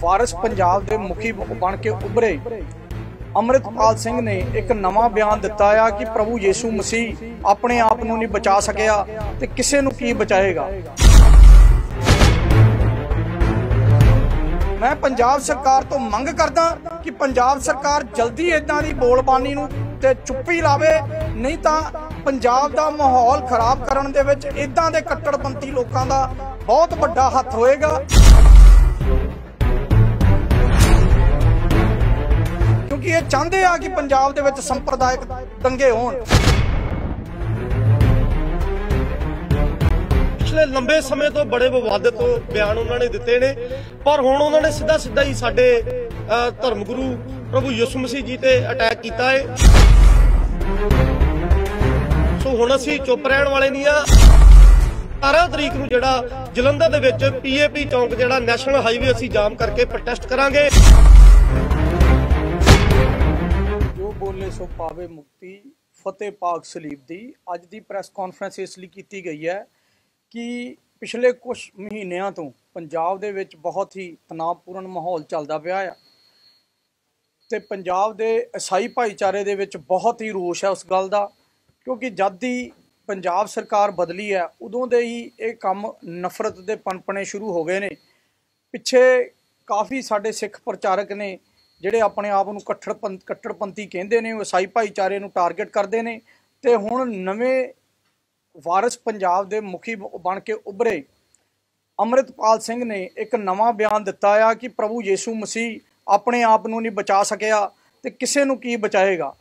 ਫਾਰਸ ਪੰਜਾਬ ਦੇ ਮੁਖੀ ਬਣ ਕੇ ਉਭਰੇ ਅਮਰਿਤਪਾਲ ਸਿੰਘ ਨੇ ਇੱਕ ਨਵਾਂ ਬਿਆਨ ਦਿੱਤਾ ਆ ਕਿ ਪ੍ਰਭੂ ਯੀਸ਼ੂ ਮਸੀਹ ਆਪਣੇ ਆਪ ਨੂੰ ਨਹੀਂ ਬਚਾ ਸਕਿਆ ਤੇ ਕਿਸੇ ਨੂੰ ਕੀ ਬਚਾਏਗਾ ਮੈਂ ਪੰਜਾਬ ਸਰਕਾਰ ਤੋਂ ਮੰਗ ਕਰਦਾ ਕਿ ਪੰਜਾਬ ਸਰਕਾਰ ਜਲਦੀ ਇਦਾਂ ਦੀ ਬੋਲਬਾਨੀ ਨੂੰ ਤੇ ਚੁੱਪੀ ਲਾਵੇ ਨਹੀਂ ਤਾਂ ਪੰਜਾਬ ਦਾ ਮਾਹੌਲ ਖਰਾਬ ਕਰਨ ਦੇ ਵਿੱਚ ਇਦਾਂ ਦੇ ਕੱਟੜਪੰਥੀ ਲੋਕਾਂ ਦਾ ਬਹੁਤ ਵੱਡਾ ਹੱਥ ਹੋਏਗਾ ਇਹ ਚਾਹੁੰਦੇ ਆ ਕਿ ਪੰਜਾਬ ਦੇ ਵਿੱਚ ਸੰਪਰਦਾਇਕ ਦੰਗੇ ਹੋਣ ਪਿਛਲੇ ਲੰਬੇ ਸਮੇਂ ਤੋਂ ਬੜੇ ਵਿਵਾਦਿਤ ਬਿਆਨ ਉਹਨਾਂ ਨੇ ਦਿੱਤੇ ਨੇ ਪਰ ਹੁਣ ਉਹਨਾਂ ਨੇ ਸਿੱਧਾ ਸਿੱਧਾ ਹੀ ਸਾਡੇ ਧਰਮ ਗੁਰੂ ਪ੍ਰਭੂ ਯਿਸੂ ਮਸੀਹ ਜੀ ਤੇ ਅਟੈਕ ਕੀਤਾ ਹੈ ਸੋ ਹੁਣ ਅਸੀਂ ਚੁੱਪ ਰਹਿਣ ਵਾਲੇ ਨਹੀਂ ਆ 18 ਤਰੀਕ ਨੂੰ ਜਿਹੜਾ ਜਲੰਧਰ ਦੇ ਵਿੱਚ ਪੀਏਪੀ ਚੌਂਕ ਜਿਹੜਾ ਨੈਸ਼ਨਲ ਹਾਈਵੇ ਅਸੀਂ ਜਾਮ ਕਰਕੇ ਪ੍ਰੋਟੈਸਟ ਕਰਾਂਗੇ ਵੇਲੇ ਸੋ ਪਾਵੇ ਮੁਕਤੀ ਫਤਿਹ ਪਾਕ ਸਲੀਬ ਦੀ ਅੱਜ ਦੀ ਪ੍ਰੈਸ ਕਾਨਫਰੰਸ ਇਸ ਲਈ ਕੀਤੀ ਗਈ ਹੈ ਕਿ ਪਿਛਲੇ ਕੁਝ ਮਹੀਨਿਆਂ ਤੋਂ ਪੰਜਾਬ ਦੇ ਵਿੱਚ ਬਹੁਤ ਹੀ ਤਣਾਅਪੂਰਨ ਮਾਹੌਲ ਚੱਲਦਾ ਪਿਆ ਆ ਤੇ ਪੰਜਾਬ ਦੇ ਈਸਾਈ ਭਾਈਚਾਰੇ ਦੇ ਵਿੱਚ ਬਹੁਤ ਹੀ ਰੋਸ਼ ਹੈ ਉਸ ਗੱਲ ਦਾ ਕਿਉਂਕਿ ਜਦ ਦੀ ਪੰਜਾਬ ਸਰਕਾਰ ਬਦਲੀ ਹੈ ਉਦੋਂ ਦੇ ਹੀ ਇਹ ਕੰਮ ਨਫ਼ਰਤ ਦੇ ਪਨਪਣੇ ਸ਼ੁਰੂ ਹੋ ਗਏ ਨੇ ਪਿੱਛੇ ਕਾਫੀ ਸਾਡੇ ਸਿੱਖ ਪ੍ਰਚਾਰਕ ਨੇ ਜਿਹੜੇ ਆਪਣੇ ਆਪ ਨੂੰ ਕੱਟੜ ਕੱਟੜਪੰਥੀ ਕਹਿੰਦੇ ਨੇ ਉਹ ਸਾਈ ਭਾਈਚਾਰੇ ਨੂੰ ਟਾਰਗੇਟ ਕਰਦੇ ਨੇ ਤੇ ਹੁਣ ਨਵੇਂ ਵਾਰਿਸ ਪੰਜਾਬ ਦੇ ਮੁਖੀ ਬਣ ਕੇ ਉਭਰੇ ਅਮਰਿਤਪਾਲ ਸਿੰਘ ਨੇ ਇੱਕ ਨਵਾਂ ਬਿਆਨ ਦਿੱਤਾ ਆ ਕਿ ਪ੍ਰਭੂ ਯੀਸ਼ੂ ਮਸੀਹ ਆਪਣੇ ਆਪ ਨੂੰ ਨਹੀਂ ਬਚਾ ਸਕਿਆ ਤੇ ਕਿਸੇ ਨੂੰ ਕੀ ਬਚਾਏਗਾ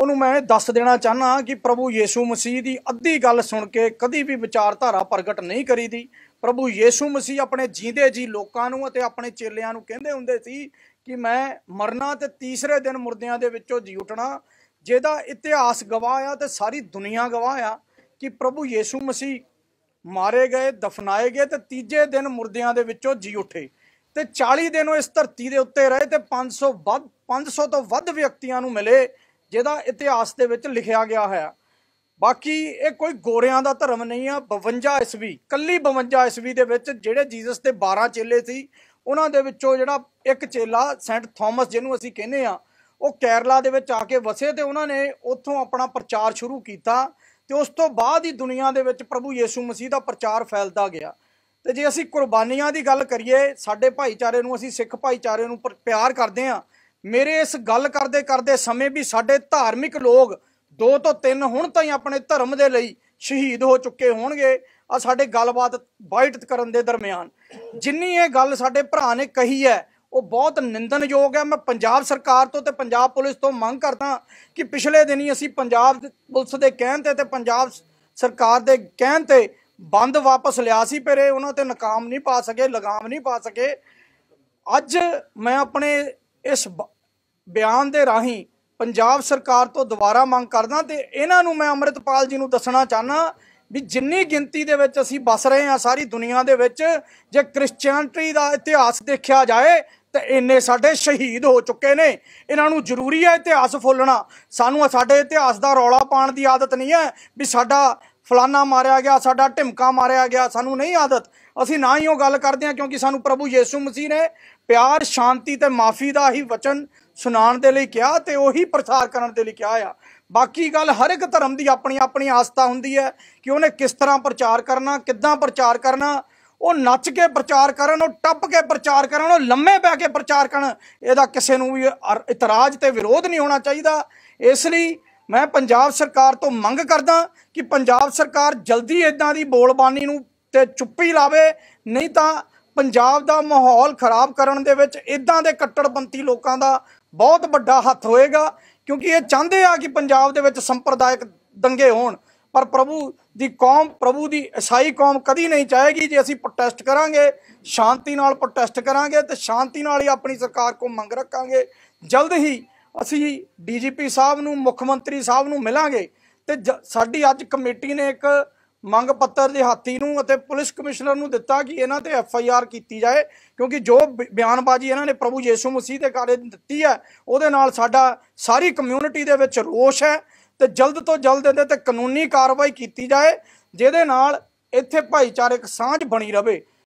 ਉਹਨੂੰ ਮੈਂ ਦੱਸ ਦੇਣਾ ਚਾਹਨਾ ਕਿ ਪ੍ਰਭੂ ਯੀਸ਼ੂ ਮਸੀਹ ਦੀ ਅੱਧੀ ਗੱਲ ਸੁਣ ਕੇ ਕਦੀ ਵੀ ਵਿਚਾਰਧਾਰਾ ਪ੍ਰਗਟ ਨਹੀਂ ਕਰੀਦੀ ਪ੍ਰਭੂ ਯੀਸ਼ੂ ਮਸੀਹ ਆਪਣੇ ਜੀਂਦੇ ਜੀ ਲੋਕਾਂ ਨੂੰ ਅਤੇ ਆਪਣੇ ਚੇਲਿਆਂ ਨੂੰ ਕਹਿੰਦੇ ਹੁੰਦੇ ਸੀ ਕਿ ਮੈਂ ਮਰਨਾ ਤੇ ਤੀਸਰੇ ਦਿਨ ਮੁਰਦਿਆਂ ਦੇ ਵਿੱਚੋਂ ਜੀ ਉੱਠਣਾ ਜਿਹਦਾ ਇਤਿਹਾਸ ਗਵਾਹ ਆ ਤੇ ਸਾਰੀ ਦੁਨੀਆ ਗਵਾਹ ਆ ਕਿ ਪ੍ਰਭੂ ਯੀਸ਼ੂ ਮਸੀਹ ਮਾਰੇ ਗਏ ਦਫਨਾਏ ਗਏ ਤੇ ਤੀਜੇ ਦਿਨ ਮੁਰਦਿਆਂ ਦੇ ਵਿੱਚੋਂ ਜੀ ਉੱਠੇ ਤੇ 40 ਦਿਨ ਉਹ ਇਸ ਧਰਤੀ ਦੇ ਉੱਤੇ ਰਹੇ ਤੇ 500 ਵੱਧ 500 ਤੋਂ ਵੱਧ ਵਿਅਕਤੀਆਂ ਨੂੰ ਮਿਲੇ ਜਿਹਦਾ ਇਤਿਹਾਸ ਦੇ ਵਿੱਚ ਲਿਖਿਆ ਗਿਆ ਹੈ ਬਾਕੀ ਇਹ ਕੋਈ ਗੋਰਿਆਂ ਦਾ ਧਰਮ ਨਹੀਂ ਆ 52 ਈਸਵੀ ਕੱਲੀ 52 ਈਸਵੀ ਦੇ ਵਿੱਚ ਜਿਹੜੇ ਜੀਸਸ ਦੇ 12 ਚੇਲੇ ਸੀ ਉਹਨਾਂ ਦੇ ਵਿੱਚੋਂ ਜਿਹੜਾ ਇੱਕ ਚੇਲਾ ਸੈਂਟ ਥਾਮਸ ਜਿਹਨੂੰ ਅਸੀਂ ਕਹਿੰਦੇ ਆ ਉਹ ਕੇਰਲਾ ਦੇ ਵਿੱਚ ਆ ਕੇ ਵਸੇ ਤੇ ਉਹਨਾਂ ਨੇ ਉੱਥੋਂ ਆਪਣਾ ਪ੍ਰਚਾਰ ਸ਼ੁਰੂ ਕੀਤਾ ਤੇ ਉਸ ਤੋਂ ਬਾਅਦ ਹੀ ਦੁਨੀਆ ਦੇ ਵਿੱਚ ਪ੍ਰਭੂ ਯੀਸ਼ੂ ਮਸੀਹ ਦਾ ਪ੍ਰਚਾਰ ਫੈਲਦਾ ਗਿਆ ਤੇ ਜੇ ਅਸੀਂ ਕੁਰਬਾਨੀਆਂ ਦੀ ਗੱਲ ਕਰੀਏ ਸਾਡੇ ਭਾਈਚਾਰੇ ਨੂੰ ਅਸੀਂ ਸਿੱਖ ਭਾਈਚਾਰੇ ਨੂੰ ਪਿਆਰ ਕਰਦੇ ਆ ਮੇਰੇ ਇਸ ਗੱਲ ਕਰਦੇ ਕਰਦੇ ਸਮੇਂ ਵੀ ਸਾਡੇ ਧਾਰਮਿਕ ਲੋਕ ਦੋ ਤੋਂ ਤਿੰਨ ਹੁਣ ਤਾਂ ਹੀ ਆਪਣੇ ਧਰਮ ਦੇ ਲਈ ਸ਼ਹੀਦ ਹੋ ਚੁੱਕੇ ਹੋਣਗੇ ਆ ਸਾਡੇ ਗੱਲਬਾਤ ਬਾਈਟ ਕਰਨ ਦੇ ਦਰਮਿਆਨ ਜਿੰਨੀ ਇਹ ਗੱਲ ਸਾਡੇ ਭਰਾ ਨੇ ਕਹੀ ਹੈ ਉਹ ਬਹੁਤ ਨਿੰਦਨਯੋਗ ਹੈ ਮੈਂ ਪੰਜਾਬ ਸਰਕਾਰ ਤੋਂ ਤੇ ਪੰਜਾਬ ਪੁਲਿਸ ਤੋਂ ਮੰਗ ਕਰਦਾ ਕਿ ਪਿਛਲੇ ਦਿਨੀ ਅਸੀਂ ਪੰਜਾਬ ਪੁਲਿਸ ਦੇ ਕਹਿਣ ਤੇ ਤੇ ਪੰਜਾਬ ਸਰਕਾਰ ਦੇ ਕਹਿਣ ਤੇ ਬੰਦ ਵਾਪਸ ਲਿਆ ਸੀ ਪਰ ਇਹ ਉਹਨਾਂ ਤੇ ਨਕਾਮ ਨਹੀਂ ਪਾ ਸਕੇ ਲਗਾਮ ਨਹੀਂ ਪਾ ਸਕੇ ਅੱਜ ਮੈਂ ਆਪਣੇ ਇਸ ਬਿਆਨ ਦੇ ਰਾਹੀਂ ਪੰਜਾਬ ਸਰਕਾਰ ਤੋਂ ਦੁਬਾਰਾ ਮੰਗ ਕਰਦਾ ਤੇ ਇਹਨਾਂ ਨੂੰ ਮੈਂ ਅਮਰਿਤਪਾਲ ਜੀ ਨੂੰ ਦੱਸਣਾ ਚਾਹਨਾ ਵੀ ਜਿੰਨੀ ਗਿਣਤੀ ਦੇ ਵਿੱਚ ਅਸੀਂ ਬਸ ਰਹੇ ਹਾਂ ਸਾਰੀ ਦੁਨੀਆ ਦੇ ਵਿੱਚ ਜੇ ਕ੍ਰਿਸਚੀਅਨਟੀ ਦਾ ਇਤਿਹਾਸ ਦੇਖਿਆ ਜਾਏ ਤੇ ਇੰਨੇ ਸਾਡੇ ਸ਼ਹੀਦ ਹੋ ਚੁੱਕੇ ਨੇ ਇਹਨਾਂ ਨੂੰ ਜ਼ਰੂਰੀ ਹੈ ਇਤਿਹਾਸ ਫੋਲਣਾ ਸਾਨੂੰ ਸਾਡੇ ਇਤਿਹਾਸ ਦਾ ਰੌਲਾ ਪਾਣ ਦੀ ਆਦਤ ਨਹੀਂ ਹੈ ਵੀ ਸਾਡਾ ਫਲਾਨਾ ਮਾਰਿਆ ਗਿਆ ਸਾਡਾ ਢਿਮਕਾ ਮਾਰਿਆ ਗਿਆ ਸਾਨੂੰ ਨਹੀਂ ਆਦਤ ਅਸੀਂ ਨਾ ਹੀ ਉਹ ਗੱਲ ਕਰਦੇ ਹਾਂ ਕਿਉਂਕਿ ਸਾਨੂੰ ਪ੍ਰਭੂ ਯੀਸ਼ੂ ਮਸੀਹ ਨੇ ਪਿਆਰ ਸ਼ਾਂਤੀ ਤੇ ਮਾਫੀ ਦਾ ਹੀ ਵਚਨ ਸੁਣਾਉਣ ਦੇ ਲਈ ਕਿਹਾ ਤੇ ਉਹੀ ਪ੍ਰਚਾਰ ਕਰਨ ਦੇ ਲਈ ਕਿਹਾ ਆ ਬਾਕੀ ਗੱਲ ਹਰ ਇੱਕ ਧਰਮ ਦੀ ਆਪਣੀ ਆਪਣੀ ਆਸਥਾ ਹੁੰਦੀ ਹੈ ਕਿ ਉਹਨੇ ਕਿਸ ਤਰ੍ਹਾਂ ਪ੍ਰਚਾਰ ਕਰਨਾ ਕਿੱਦਾਂ ਪ੍ਰਚਾਰ ਕਰਨਾ ਉਹ ਨੱਚ ਕੇ ਪ੍ਰਚਾਰ ਕਰਨ ਉਹ ਟੱਪ ਕੇ ਪ੍ਰਚਾਰ ਕਰਨ ਉਹ ਲੰਮੇ ਪੈ ਕੇ ਪ੍ਰਚਾਰ ਕਰਨ ਇਹਦਾ ਕਿਸੇ ਨੂੰ ਵੀ ਇਤਰਾਜ਼ ਤੇ ਵਿਰੋਧ ਨਹੀਂ ਹੋਣਾ ਚਾਹੀਦਾ ਇਸ ਲਈ ਮੈਂ ਪੰਜਾਬ ਸਰਕਾਰ ਤੋਂ ਮੰਗ ਕਰਦਾ ਕਿ ਪੰਜਾਬ ਸਰਕਾਰ ਜਲਦੀ ਇਦਾਂ ਦੀ ਬੋਲਬਾਨੀ ਨੂੰ ਤੇ ਚੁੱਪੀ ਲਾਵੇ ਨਹੀਂ ਤਾਂ ਪੰਜਾਬ ਦਾ ਮਾਹੌਲ ਖਰਾਬ ਕਰਨ ਦੇ ਵਿੱਚ ਇਦਾਂ ਦੇ ਕੱਟੜਪੰਥੀ ਲੋਕਾਂ ਦਾ ਬਹੁਤ ਵੱਡਾ ਹੱਥ ਹੋਏਗਾ ਕਿਉਂਕਿ ਇਹ ਚਾਹੁੰਦੇ ਆ ਕਿ ਪੰਜਾਬ ਦੇ ਵਿੱਚ ਸੰਪਰਦਾਇਕ ਦੰਗੇ ਹੋਣ ਪਰ ਪ੍ਰਭੂ ਦੀ ਕੌਮ ਪ੍ਰਭੂ ਦੀ ਈਸਾਈ ਕੌਮ ਕਦੀ ਨਹੀਂ ਚਾਹੇਗੀ ਜੇ ਅਸੀਂ ਪ੍ਰੋਟੈਸਟ ਕਰਾਂਗੇ ਸ਼ਾਂਤੀ ਨਾਲ ਪ੍ਰੋਟੈਸਟ ਕਰਾਂਗੇ ਤੇ ਸ਼ਾਂਤੀ ਨਾਲ ਹੀ ਆਪਣੀ ਸਰਕਾਰ ਕੋ ਮੰਗ ਰੱਖਾਂਗੇ ਜਲਦ ਹੀ ਅਸੀਂ ਡੀਜੀਪੀ ਸਾਹਿਬ ਨੂੰ ਮੁੱਖ ਮੰਤਰੀ ਸਾਹਿਬ ਨੂੰ ਮਿਲਾਂਗੇ ਤੇ ਸਾਡੀ ਅੱਜ ਕਮੇਟੀ ਨੇ ਇੱਕ ਮੰਗ ਪੱਤਰ ਦੇ ਹਾਥੀ ਨੂੰ ਅਤੇ ਪੁਲਿਸ ਕਮਿਸ਼ਨਰ ਨੂੰ ਦਿੱਤਾ ਕਿ ਇਹਨਾਂ ਤੇ ਐਫ ਆਈ ਆਰ ਕੀਤੀ ਜਾਏ ਕਿਉਂਕਿ ਜੋ ਬਿਆਨਬਾਜ਼ੀ ਇਹਨਾਂ ਨੇ ਪ੍ਰਭੂ ਯੇਸ਼ੂ ਮਸੀਹ ਦੇ ਕਾਰੇ ਦਿੱਤੀ ਹੈ ਉਹਦੇ ਨਾਲ ਸਾਡਾ ਸਾਰੀ ਕਮਿਊਨਿਟੀ ਦੇ ਵਿੱਚ ਰੋਸ਼ ਹੈ ਤੇ ਜਲਦ ਤੋਂ ਜਲਦ ਇਹਦੇ ਤੇ ਕਾਨੂੰਨੀ ਕਾਰਵਾਈ ਕੀਤੀ ਜਾਏ ਜਿਹਦੇ ਨਾਲ ਇੱਥੇ ਭਾਈਚਾਰਕ ਸਾਂਝ ਬਣੀ ਰਵੇ